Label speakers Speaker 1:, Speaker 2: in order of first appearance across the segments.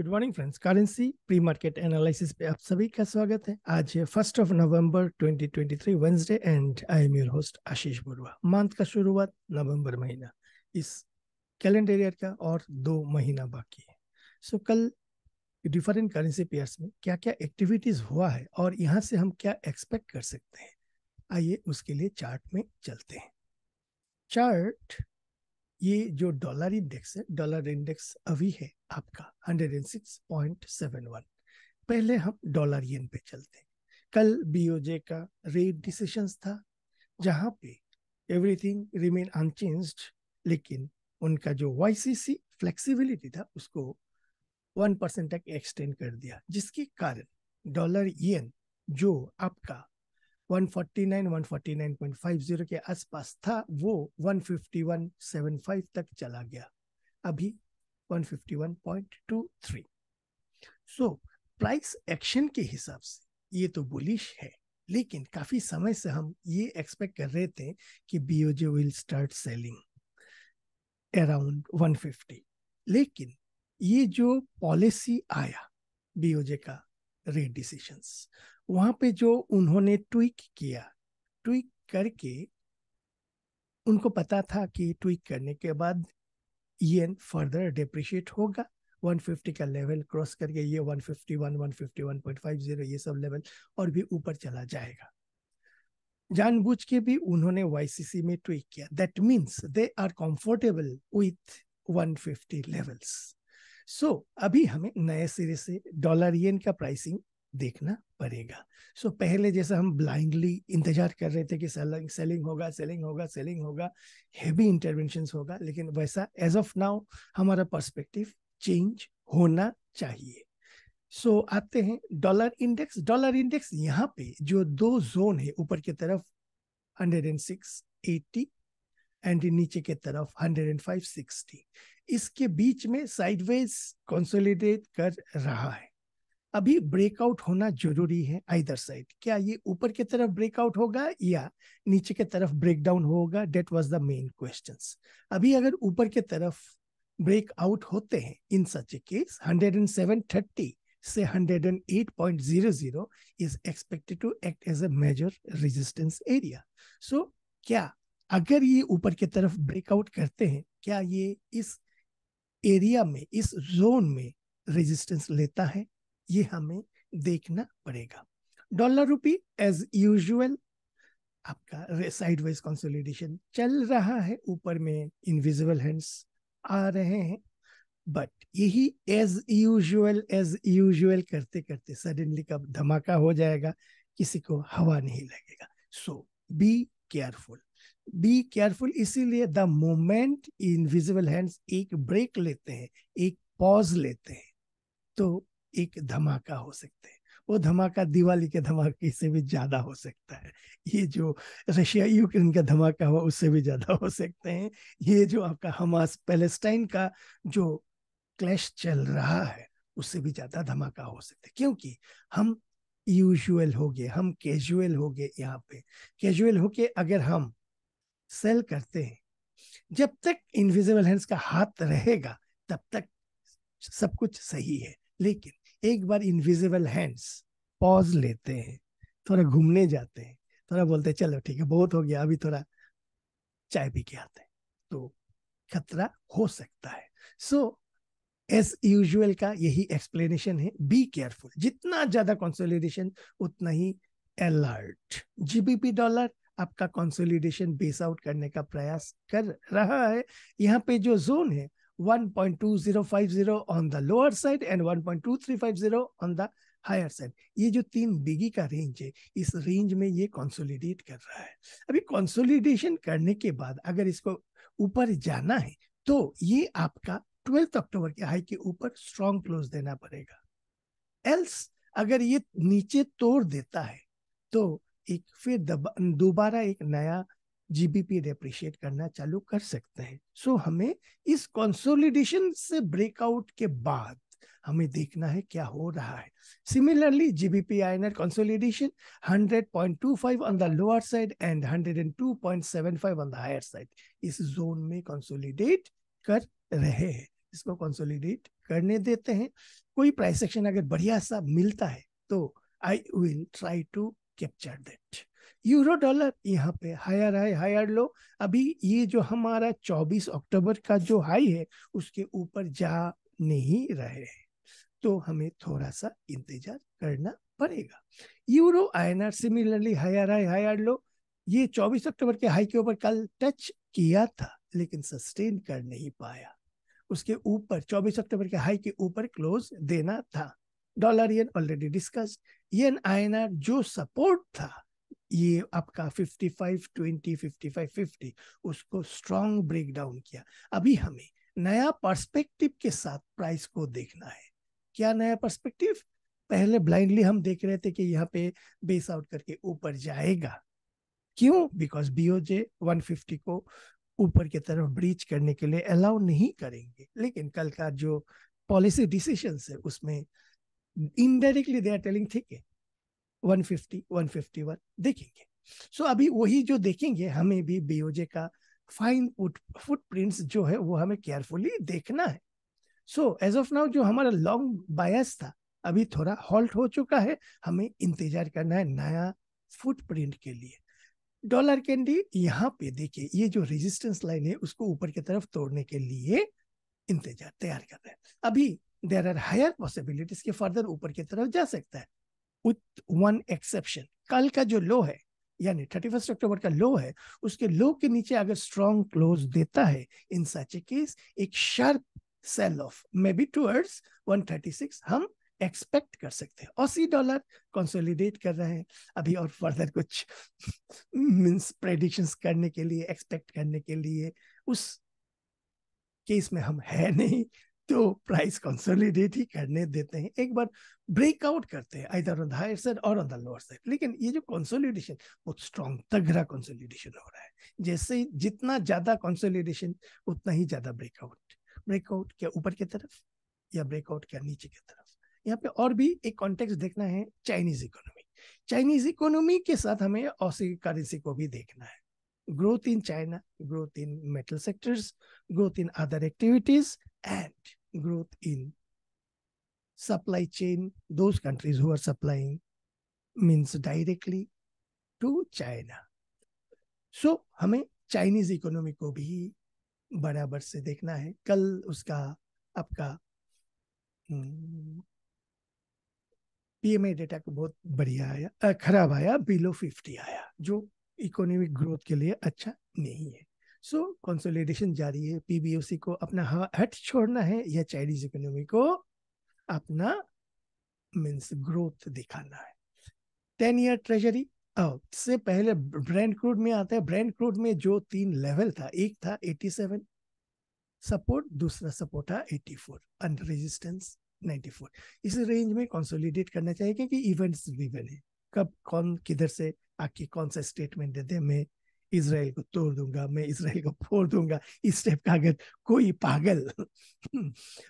Speaker 1: Good morning friends currency pre market analysis पे आप सभी का स्वागत है आज first of November 2023 Wednesday and I am your host Ashish Burwa month का शुरुआत नवंबर महीना इस कैलेंडर ईयर का और दो महीना बाकी है सो so, कल डिफरेंट करेंसी पेयर्स में क्या क्या एक्टिविटीज हुआ है और यहाँ से हम क्या एक्सपेक्ट कर सकते हैं आइए उसके लिए चार्ट में चलते हैं चार्ट ये जो डॉलर इंडेक्स है डॉलर इंडेक्स अभी है आपका 106.71 पहले हम डॉलर येन पे चलते कल बीओजे का रेट डिसीशन था जहां पे एवरीथिंग रिमेन अनचेंज्ड लेकिन उनका जो वाईसीसी फ्लेक्सिबिलिटी था उसको वन परसेंट तक एक्सटेंड कर दिया जिसके कारण डॉलर येन जो आपका 149 149.50 के आसपास था वो 151.75 तक चला गया अभी 151.23 सो प्राइस एक्शन के हिसाब से ये तो बुलिश है लेकिन काफी समय से हम ये एक्सपेक्ट कर रहे थे कि BOJ will start selling around 150 लेकिन ये जो पॉलिसी आया बीओजे का रेट डिसीशंस वहां पे जो उन्होंने ट्विक किया ट्विक करके उनको पता था कि ट्विक करने के बाद ये फर्दर डिप्रिशिएट होगा 150 का लेवल क्रॉस करके ये 151, 151.50 ये सब लेवल और भी ऊपर चला जाएगा जानबूझ के भी उन्होंने वाईसीसी में ट्विक किया that means they are comfortable with 150 levels so so, अभी हमें नए सिरे से डॉलर येन का प्राइसिंग देखना पड़ेगा सो so, पहले जैसा हम ब्लाइंडली इंतजार कर रहे थे कि सेलिंग सेलिंग होगा सेलिंग होगा सेलिंग होगा हैवी इंटरवेंशन होगा लेकिन वैसा एज ऑफ नाउ हमारा पर्सपेक्टिव चेंज होना चाहिए सो so, आते हैं डॉलर इंडेक्स डॉलर इंडेक्स यहाँ पे जो दो जोन है ऊपर की तरफ 106 80 एंड नीचे के तरफ 105 60 इसके बीच में साइडवेज कंसोलिडेट कर रहा है अभी ब्रेकआउट होना जरूरी है आइदर साइड क्या ये ऊपर की तरफ ब्रेकआउट होगा या नीचे की तरफ ब्रेकडाउन होगा that was the main question अभी अगर ऊपर की तरफ ब्रेकआउट होते हैं in such a case thirty से hundred and eight point zero zero is expected to act as a major resistance area so क्या अगर ये ऊपर की तरफ ब्रेकआउट करते हैं क्या ये इस एरिया में इस जोन में रेजिस्टेंस लेता है ये हमें देखना पड़ेगा डॉलर रुपी एज यूजुअल आपका साइडवाइज कंसोलिडेशन चल रहा है ऊपर में इनविजिबल हैंड्स आ रहे हैं बट यही एज यूजुअल एज यूजुअल करते करते सडनली कब धमाका हो जाएगा किसी को हवा नहीं लगेगा so be careful be careful इसीलिए द मोमेंट इनविजिबल हैंड्स एक ब्रेक लेते हैं एक पॉज लेते हैं तो एक धमाका हो सकते हैं वो धमाका दिवाली के धमाके से भी ज्यादा हो सकता है ये जो रशिया यूक्रेन का धमाका हुआ उससे भी ज्यादा हो सकते हैं ये जो आपका हमास पैलेस्टाइन का जो क्लैश चल रहा है उससे भी ज्यादा धमाका हो सकता है क्योंकि हम यूजुअल हो गए हम कैजुअल हो गए यहाँ पे कैजुअल होके अगर हम सेल करते हैं जब तक इनविजिबल हैंड्स का हाथ रहेगा तब तक सब कुछ सही है लेकिन एक बार इनविजिबल हैंड्स पॉज लेते हैं थोड़ा घूमने जाते हैं थोड़ा बोलते हैं चलो ठीक है बहुत हो गया अभी थोड़ा चाय पी के आते हैं तो खतरा हो सकता है सो एस यूजुअल का यही एक्सप्लेनेशन है बी केयरफुल जितना ज्यादा कंसोलिडेशन उतना ही अलर्ट जीबीपी डॉलर आपका कंसोलिडेशन बेस आउट करने का प्रयास कर रहा है यहाँ पे जो जोन है 1.2050 on the lower side and 1.2350 on the higher side ये जो तीन बिगी का रेंज है इस रेंज में ये कंसोलिडेट कर रहा है अभी कंसोलिडेशन करने के बाद अगर इसको ऊपर जाना है तो ये आपका ट्वेल्थ अक्टूबर के हाई के ऊपर स्ट्रॉन्ग क्लोज देना पड़ेगा एल्स अगर ये नीचे तोड़ देता है तो एक फिर दोबारा एक नया जीबीपी डेप्रिशिएट करना चालू कर सकते हैं सो so, हमें इस कंसोलिडेशन से ब्रेकआउट के बाद हमें देखना है क्या हो रहा है similarly GBP INR consolidation 100.25 on the lower side and 102.75 on the higher side इस जोन में कंसोलिडेट कर रहे हैं इसको कंसोलिडेट करने देते हैं कोई प्राइस एक्शन अगर बढ़िया सा मिलता है तो I will try to capture that euro dollar यहाँ पे हायर हाई हायर लो अभी ये जो हमारा 24 अक्टूबर का जो हाई है उसके ऊपर जा नहीं रहे तो हमें थोड़ा सा इंतजार करना पड़ेगा euro INR similarly higher high higher low ये 24 अक्टूबर के हाई के ऊपर कल टच किया था लेकिन सस्टेन कर नहीं पाया उसके ऊपर 24 अक्टूबर के हाई के ऊपर क्लोज देना था dollar yen already discuss yen INR जो सपोर्ट था ये आपका 55 20 55 50 उसको स्ट्रॉन्ग ब्रेक डाउन किया अभी हमें नया पर्सपेक्टिव के साथ प्राइस को देखना है क्या नया पर्सपेक्टिव पहले ब्लाइंडली हम देख रहे थे कि यहाँ पे बेस आउट करके ऊपर जाएगा क्यों बिकॉज बीओजे 150 को ऊपर की तरफ ब्रीच करने के लिए अलाउ नहीं करेंगे लेकिन कल का जो पॉलिसी डिसीशन है उसमें इनडायरेक्टली दे आर टेलिंग ठीक है 150 151 देखेंगे सो so, अभी वही जो देखेंगे हमें भी बीओजे का फाइन फुटप्रिंट्स जो है वो हमें केयरफुली देखना है सो एज ऑफ नाउ जो हमारा लॉन्ग बायस था अभी थोड़ा हॉल्ट हो चुका है हमें इंतजार करना है नया फुटप्रिंट के लिए डॉलर कैंडी यहाँ पे देखिए ये जो रेजिस्टेंस लाइन है उसको ऊपर की तरफ तोड़ने के लिए इंतजार तैयार कर रहे हैं अभी देर आर हायर पॉसिबिलिटीज के फर्दर ऊपर की तरफ जा सकता है विथ वन एक्सेप्शन कल का जो लो है यानी थर्टी फर्स्ट अक्टूबर का लो है उसके लो के नीचे अगर स्ट्रॉन्ग क्लोज देता है इन सच ए केस एक sharp sell off maybe towards 136 हम एक्सपेक्ट कर सकते हैं अस्सी डॉलर कंसोलिडेट कर रहे हैं अभी और फर्दर कुछ मीन्स प्रेडिक्शन करने के लिए एक्सपेक्ट करने के लिए उस केस में हम है नहीं तो प्राइस कंसोलिडेट ही करने देते हैं एक बार ब्रेकआउट करते हैं either on the higher side और ऑन द लोअर साइड लेकिन ये जो कंसोलिडेशन बहुत स्ट्रॉन्ग तगड़ा कंसोलिडेशन हो रहा है जैसे जितना ज्यादा कंसोलिडेशन उतना ही ज्यादा ब्रेकआउट ब्रेकआउट क्या ऊपर की तरफ या ब्रेकआउट क्या नीचे की तरफ यहाँ पे और भी एक कॉन्टेक्स देखना है चाइनीज इकोनॉमी चाइनीज इकोनॉमी के साथ हमें ऑसी करेंसी को भी देखना है growth in China growth in metal sectors growth in other activities and growth in supply chain, those countries who are supplying means directly to China. So हमें Chinese economy को भी बराबर से देखना है कल उसका आपका पीएमआई हम्म, डेटा को बहुत बढ़िया आया खराब आया बिलो फिफ्टी आया जो इकोनॉमिक ग्रोथ के लिए अच्छा नहीं है सो कंसोलिडेशन जारी है पीबीओसी को अपना हट छोड़ना है या चाइनीज इकोनॉमी को अपना मीन्स ग्रोथ दिखाना है टेन ईयर ट्रेजरी से पहले ब्रांड क्रूड में आता है ब्रांड क्रूड में जो तीन लेवल था एक था 87 सपोर्ट दूसरा सपोर्ट था 84 अंडर रेजिस्टेंस 94 इस रेंज में कंसोलिडेट करना चाहिए क्योंकि इवेंट्स भी बने कब कौन किधर से आके कौन सा स्टेटमेंट देते हैं मैं इसराइल को तोड़ दूंगा मैं इसराइल को फोड़ दूंगा इस टाइप का अगर कोई पागल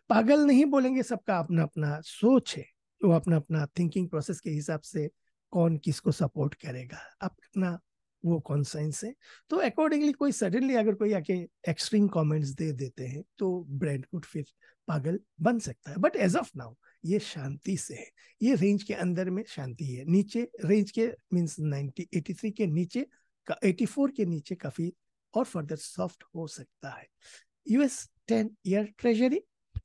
Speaker 1: पागल नहीं बोलेंगे सबका अपना अपना सोच है वो अपना अपना थिंकिंग प्रोसेस के हिसाब से कौन किसको सपोर्ट करेगा अपना वो साइंस है तो अकॉर्डिंगली कोई सडनली अगर कोई आके एक्सट्रीम कमेंट्स दे देते हैं तो ब्रैडवुड फिर पागल बन सकता है बट एज ऑफ नाउ ये शांति से है ये रेंज के अंदर में शांति है नीचे रेंज के मीन्स एटी थ्री के नीचे का 84 के नीचे काफी और फर्दर सॉफ्ट हो सकता है यूएस 10 ईयर ट्रेजरी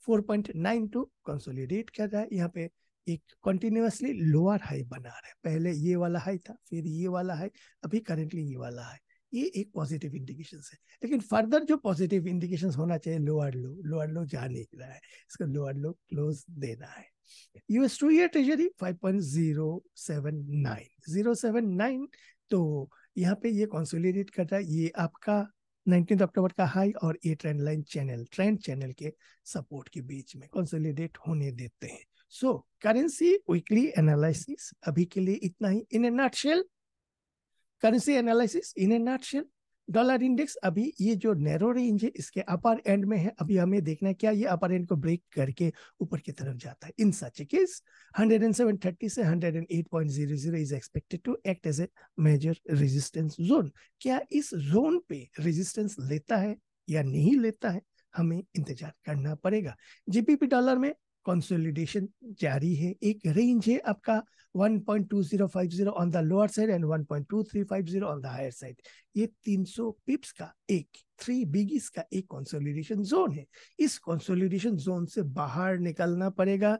Speaker 1: 4.92 कंसोलिडेट कर रहा है यहाँ पे एक कंटिन्यूसली लोअर हाई बना रहा है पहले ये वाला हाई था फिर ये वाला हाई अभी करेंटली ये वाला हाई ये एक पॉजिटिव इंडिकेशन है लेकिन फर्दर जो पॉजिटिव इंडिकेशन होना चाहिए लोअर लो लोअर लो जा नहीं रहा है इसको लोअर लो क्लोज देना है यूएस टू ईयर ट्रेजरी 5.079 079 तो यहाँ पे ये कॉन्सोलिडेट कर रहा है ये आपका नाइनटीन अक्टूबर का हाई और ये trend line channel trend channel के सपोर्ट के बीच में कॉन्सोलिडेट होने देते हैं सो करेंसी वीकली एनालिसिस अभी के लिए इतना ही in a nutshell currency analysis in a nutshell dollar index अभी ये जो नैरो रेंज है इसके अपर एंड में है अभी हमें देखना है क्या ये अपर एंड को ब्रेक करके ऊपर की तरफ जाता है इन सच केस 107.30 से 108.00 is expected to act as a major resistance zone क्या इस जोन पे रेजिस्टेंस लेता है या नहीं लेता है हमें इंतजार करना पड़ेगा जीपीपी डॉलर में कंसोलिडेशन जारी है एक रेंज है आपका 1.2050 on the lower side and 1.2350 on the higher side ये 300 पिप्स का एक थ्री बिगिस का एक कंसोलिडेशन जोन है इस कंसोलिडेशन जोन से बाहर निकलना पड़ेगा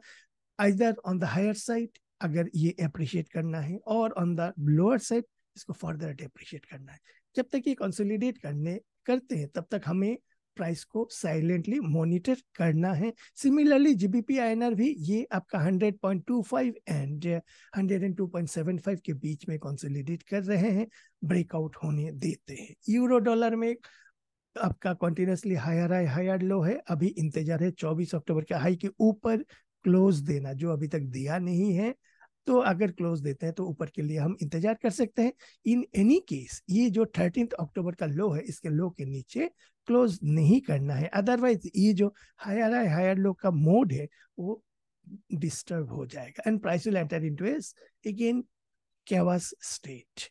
Speaker 1: either on the higher side अगर ये अप्रिशिएट करना है और ऑन द लोअर साइड इसको फर्दर अप्रिशिएट करना है जब तक ये कंसोलिडेट करने करते हैं तब तक हमें प्राइस को साइलेंटली मॉनिटर करना है सिमिलरली जीबीपी आईएनआर भी ये आपका 100.25 एंड 102.75 के बीच में कंसोलिडेट कर रहे हैं ब्रेकआउट होने देते हैं यूरो डॉलर में आपका continuously higher high higher low है अभी इंतजार है 24 अक्टूबर के हाई के ऊपर क्लोज देना जो अभी तक दिया नहीं है तो अगर क्लोज देते हैं तो ऊपर के लिए हम इंतजार कर सकते हैं इन एनी केस ये जो थर्टीन अक्टूबर का लो है इसके लो के नीचे क्लोज नहीं करना है अदरवाइज ये जो हायर आई हायर लो का मोड है वो डिस्टर्ब हो जाएगा and price will enter into as again chaos state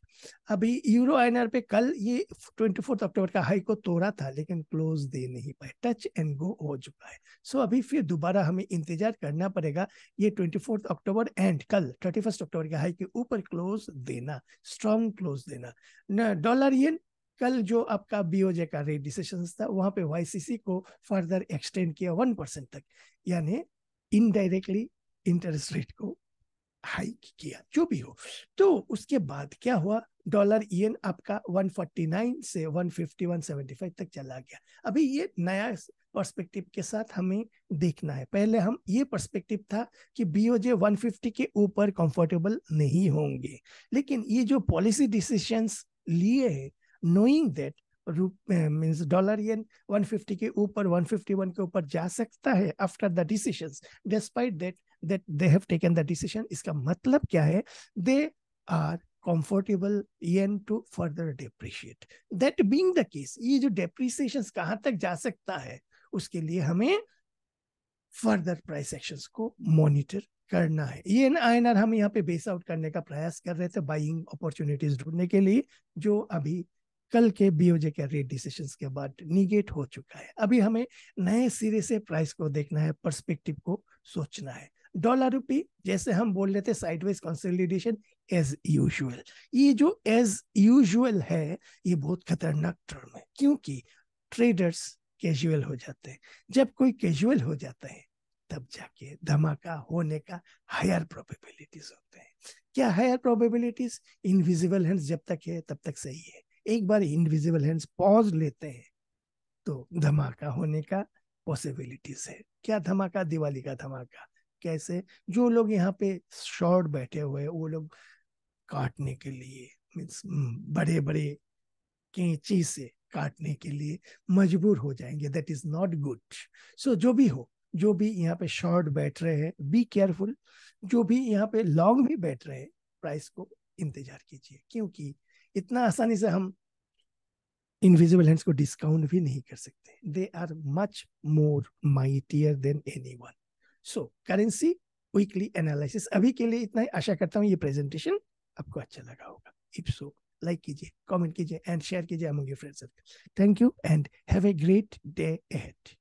Speaker 1: अभी यूरो आईएनआर पे कल ये 24 अक्टूबर का हाई को तोड़ा था लेकिन क्लोज दे नहीं पाए टच एंड गो हो चुका है सो अभी फिर दोबारा हमें इंतजार करना पड़ेगा ये 24 अक्टूबर एंड कल 31 अक्टूबर के हाई के ऊपर क्लोज देना स्ट्रांग क्लोज देना डॉलर येन कल जो आपका बीओजे का रेट डिसीशन था वहां पे वाईसीसी को फर्दर एक्सटेंड किया वन परसेंट तक यानी इनडायरेक्टली इंटरेस्ट रेट को हाइक किया जो भी हो तो उसके बाद क्या हुआ डॉलर ईएन आपका 149 से 151.75 तक चला गया अभी ये नया पर्सपेक्टिव के साथ हमें देखना है पहले हम ये पर्सपेक्टिव था कि बीओजे 150 के ऊपर कंफर्टेबल नहीं होंगे लेकिन ये जो पॉलिसी डिसीशंस लिए हैं knowing that means dollar yen 150 के ऊपर 151 के ऊपर जा सकता है after the decisions despite that that they have taken the decision इसका मतलब क्या है they are comfortable yen to further depreciate that being the case ye jo depreciation कहाँ तक जा सकता है उसके लिए हमें फर्दर प्राइस actions को मॉनिटर करना है ये एन हम यहाँ पे बेस आउट करने का प्रयास कर रहे थे बाइंग अपॉर्चुनिटीज ढूंढने के लिए जो अभी कल के बीओजे के रेट डिसीशन के बाद निगेट हो चुका है अभी हमें नए सिरे से प्राइस को देखना है पर्सपेक्टिव को सोचना है डॉलर रुपी जैसे हम बोल रहे थे साइडवाइज कंसोलिडेशन एज यूजुअल ये जो एज यूजुअल है ये बहुत खतरनाक टर्म है क्योंकि ट्रेडर्स कैजुअल हो जाते हैं जब कोई कैजुअल हो जाता है तब जाके धमाका होने का हायर प्रोबेबिलिटीज होते हैं क्या हायर प्रोबेबिलिटीज इनविजिबल हैंड्स जब तक है तब तक सही है एक बार इनविजिबल हैंड्स पॉज लेते हैं तो धमाका होने का पॉसिबिलिटीज है क्या धमाका दिवाली का धमाका कैसे जो लोग यहाँ पे शॉर्ट बैठे हुए हैं वो लोग काटने के लिए मीन्स बड़े बड़े कैंची से काटने के लिए मजबूर हो जाएंगे that is not good so जो भी हो जो भी यहाँ पे शॉर्ट बैठ रहे हैं बी केयरफुल जो भी यहाँ पे लॉन्ग भी बैठ रहे हैं प्राइस को इंतजार कीजिए क्योंकि इतना आसानी से हम इनविजिबल हैंड्स को डिस्काउंट भी नहीं कर सकते they are much more mightier than anyone so currency weekly analysis अभी के लिए इतना ही आशा करता हूँ ये प्रेजेंटेशन आपको अच्छा लगा होगा इफ सो लाइक कीजिए कमेंट कीजिए एंड शेयर कीजिए among your friend circle thank you and have a great day ahead